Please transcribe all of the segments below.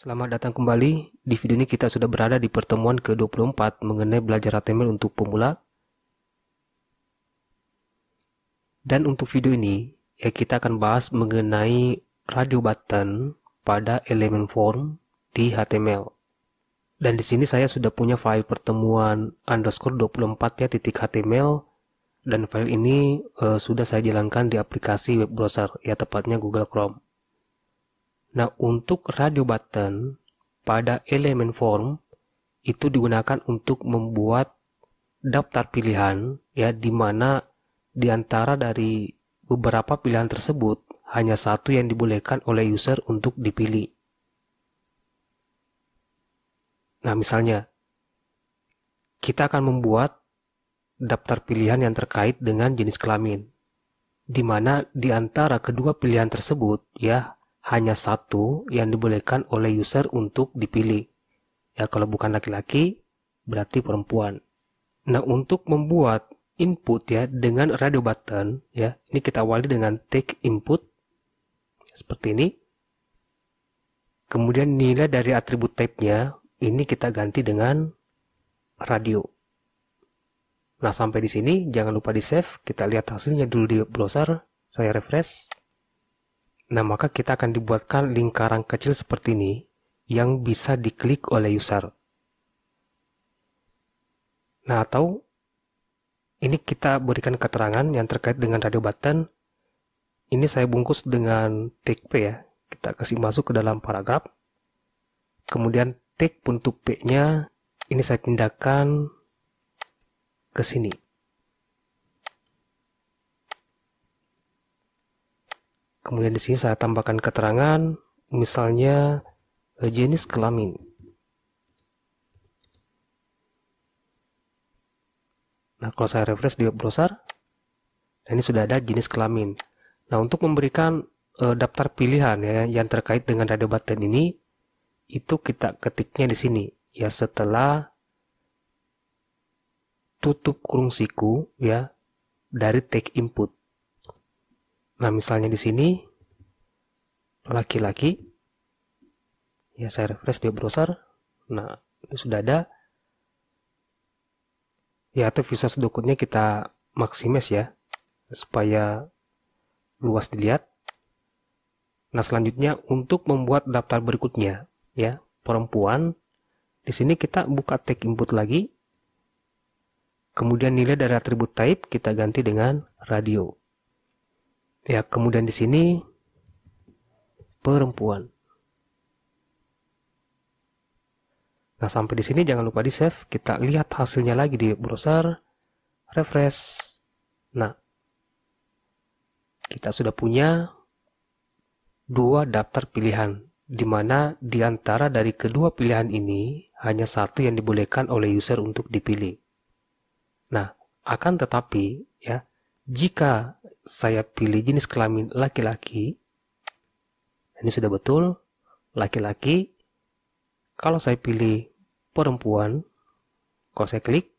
Selamat datang kembali. Di video ini kita sudah berada di pertemuan ke-24 mengenai belajar HTML untuk pemula. Dan untuk video ini, ya kita akan bahas mengenai radio button pada elemen form di HTML. Dan di sini saya sudah punya file pertemuan underscore 24 ya titik HTML dan file ini uh, sudah saya jalankan di aplikasi web browser ya tepatnya Google Chrome. Nah, untuk radio button pada elemen form itu digunakan untuk membuat daftar pilihan ya di mana di antara dari beberapa pilihan tersebut hanya satu yang dibolehkan oleh user untuk dipilih. Nah, misalnya kita akan membuat daftar pilihan yang terkait dengan jenis kelamin di mana di antara kedua pilihan tersebut ya hanya satu yang dibolehkan oleh user untuk dipilih. Ya, kalau bukan laki-laki, berarti perempuan. Nah, untuk membuat input ya dengan radio button ya, ini kita awali dengan take input seperti ini. Kemudian nilai dari atribut type-nya ini kita ganti dengan radio. Nah, sampai di sini jangan lupa di-save. Kita lihat hasilnya dulu di browser. Saya refresh. Nah, maka kita akan dibuatkan lingkaran kecil seperti ini yang bisa diklik oleh user. Nah, atau ini kita berikan keterangan yang terkait dengan radio button. Ini saya bungkus dengan tag P ya. Kita kasih masuk ke dalam paragraf. Kemudian tag untuk P-nya ini saya pindahkan ke sini. Kemudian di sini saya tambahkan keterangan, misalnya jenis kelamin. Nah, kalau saya refresh di browser, nah ini sudah ada jenis kelamin. Nah, untuk memberikan e, daftar pilihan ya yang terkait dengan radio button ini, itu kita ketiknya di sini. Ya, setelah tutup kurung siku ya dari take input. Nah, misalnya di sini laki-laki. Ya, saya refresh di browser. Nah, ini sudah ada. Ya, atau visa dokumennya kita maksimis ya, supaya luas dilihat. Nah, selanjutnya untuk membuat daftar berikutnya, ya, perempuan. Di sini kita buka tag input lagi. Kemudian nilai dari atribut type kita ganti dengan radio. Ya, kemudian di sini perempuan. Nah, sampai di sini jangan lupa di save. Kita lihat hasilnya lagi di browser. Refresh. Nah, kita sudah punya dua daftar pilihan, di mana di antara dari kedua pilihan ini hanya satu yang dibolehkan oleh user untuk dipilih. Nah, akan tetapi ya, jika saya pilih jenis kelamin laki-laki. Ini sudah betul, laki-laki. Kalau saya pilih perempuan, kalau saya klik,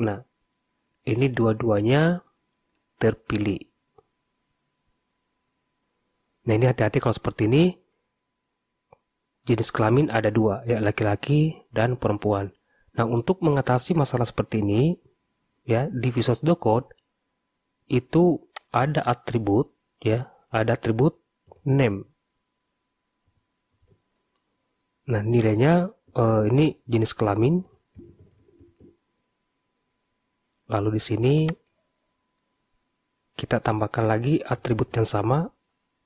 nah, ini dua-duanya terpilih. Nah, ini hati-hati kalau seperti ini, jenis kelamin ada dua, ya laki-laki dan perempuan. Nah, untuk mengatasi masalah seperti ini, ya di Visual Studio Code, itu ada atribut ya, ada atribut name. Nah, nilainya eh, ini jenis kelamin. Lalu di sini kita tambahkan lagi atribut yang sama,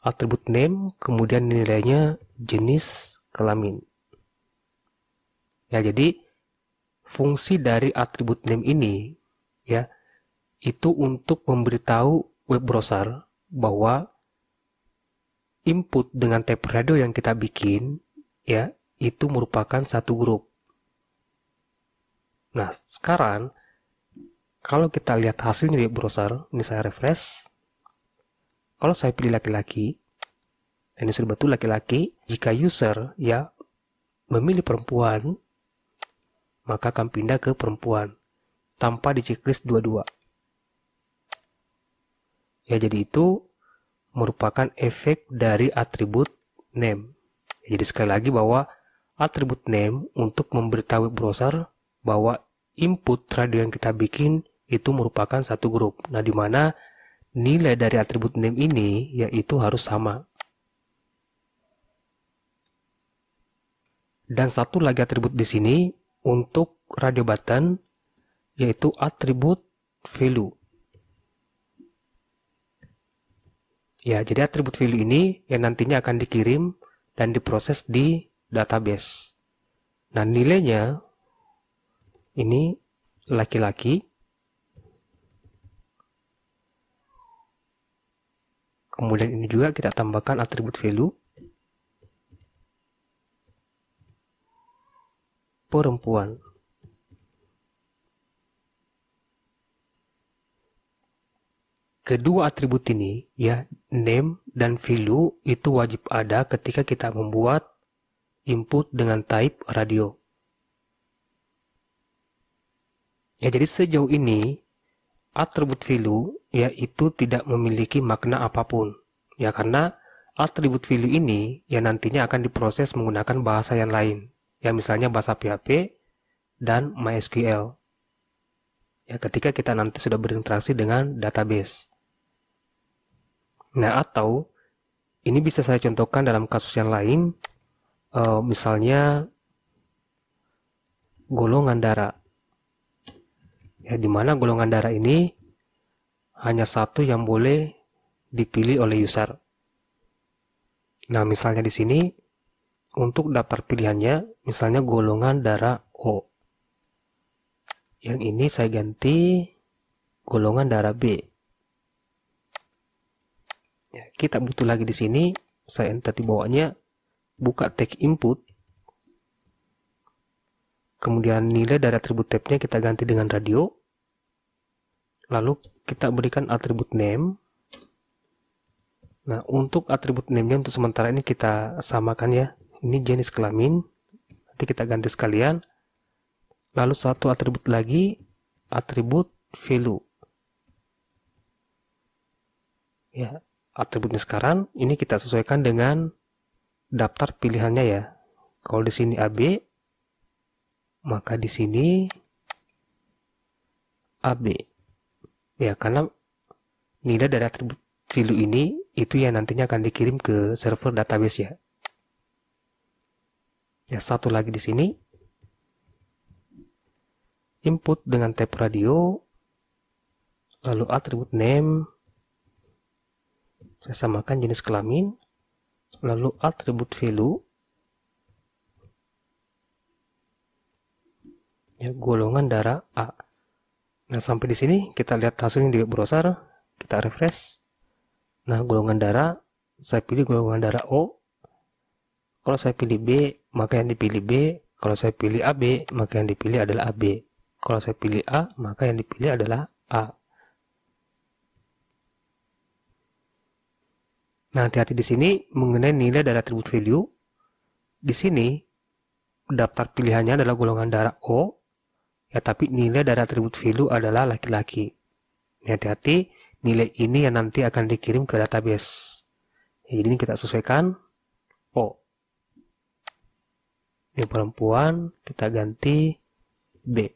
atribut name, kemudian nilainya jenis kelamin. Ya, jadi fungsi dari atribut name ini ya itu untuk memberitahu web browser bahwa input dengan tab radio yang kita bikin ya itu merupakan satu grup. Nah, sekarang kalau kita lihat hasilnya di browser, ini saya refresh. Kalau saya pilih laki-laki, ini sudah betul laki-laki, jika user ya memilih perempuan, maka akan pindah ke perempuan tanpa di checklist dua-dua. Ya, jadi itu merupakan efek dari atribut name. jadi sekali lagi bahwa atribut name untuk memberitahu browser bahwa input radio yang kita bikin itu merupakan satu grup. Nah, dimana nilai dari atribut name ini yaitu harus sama. Dan satu lagi atribut di sini untuk radio button yaitu atribut value. Ya, jadi atribut value ini yang nantinya akan dikirim dan diproses di database. Nah, nilainya ini laki-laki. Kemudian ini juga kita tambahkan atribut value. Perempuan. Kedua atribut ini, ya, name dan value itu wajib ada ketika kita membuat input dengan type radio. Ya, jadi sejauh ini atribut value yaitu tidak memiliki makna apapun. Ya, karena atribut value ini ya nantinya akan diproses menggunakan bahasa yang lain. Ya, misalnya bahasa PHP dan MySQL. Ya, ketika kita nanti sudah berinteraksi dengan database. Nah, atau ini bisa saya contohkan dalam kasus yang lain, uh, misalnya golongan darah. Ya, di mana golongan darah ini hanya satu yang boleh dipilih oleh user. Nah, misalnya di sini untuk daftar pilihannya, misalnya golongan darah O. Yang ini saya ganti golongan darah B ya, kita butuh lagi di sini saya enter di buka tag input kemudian nilai dari atribut tabnya kita ganti dengan radio lalu kita berikan atribut name nah untuk atribut name-nya untuk sementara ini kita samakan ya ini jenis kelamin nanti kita ganti sekalian lalu satu atribut lagi atribut value ya atributnya sekarang, ini kita sesuaikan dengan daftar pilihannya ya. Kalau di sini AB, maka di sini AB. Ya, karena nilai dari atribut value ini itu yang nantinya akan dikirim ke server database ya. Ya, satu lagi di sini. Input dengan tab radio, lalu atribut name, saya samakan jenis kelamin. Lalu atribut value. Ya, golongan darah A. Nah, sampai di sini kita lihat hasilnya di web browser. Kita refresh. Nah, golongan darah, saya pilih golongan darah O. Kalau saya pilih B, maka yang dipilih B. Kalau saya pilih AB, maka yang dipilih adalah AB. Kalau saya pilih A, maka yang dipilih adalah A. Nah, hati-hati di sini mengenai nilai dari atribut value. Di sini daftar pilihannya adalah golongan darah O, ya tapi nilai dari atribut value adalah laki-laki. Hati-hati, nilai ini yang nanti akan dikirim ke database. Ya, jadi ini kita sesuaikan O. Ini perempuan, kita ganti B.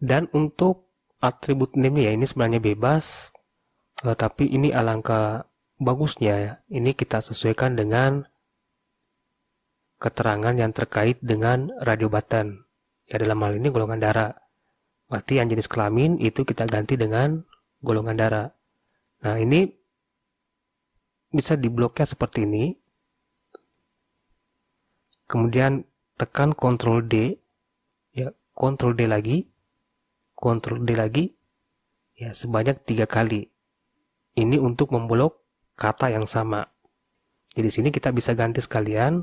Dan untuk atribut name ya ini sebenarnya bebas uh, tapi ini alangkah bagusnya ya. ini kita sesuaikan dengan keterangan yang terkait dengan radio button ya dalam hal ini golongan darah berarti yang jenis kelamin itu kita ganti dengan golongan darah nah ini bisa dibloknya seperti ini kemudian tekan Ctrl D ya Ctrl D lagi Ctrl D lagi ya sebanyak tiga kali. Ini untuk memblok kata yang sama. Jadi sini kita bisa ganti sekalian.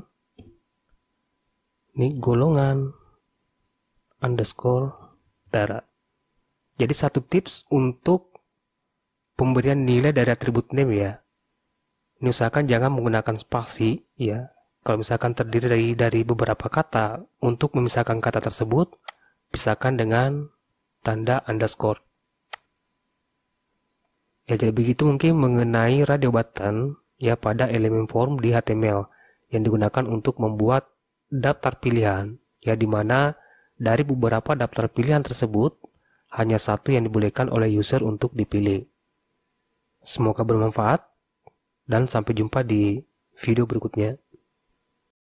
Ini golongan underscore darah. Jadi satu tips untuk pemberian nilai dari atribut name ya. Ini usahakan jangan menggunakan spasi ya. Kalau misalkan terdiri dari, dari beberapa kata, untuk memisahkan kata tersebut, pisahkan dengan tanda underscore. Ya, jadi begitu mungkin mengenai radio button ya pada elemen form di HTML yang digunakan untuk membuat daftar pilihan ya di mana dari beberapa daftar pilihan tersebut hanya satu yang dibolehkan oleh user untuk dipilih. Semoga bermanfaat dan sampai jumpa di video berikutnya.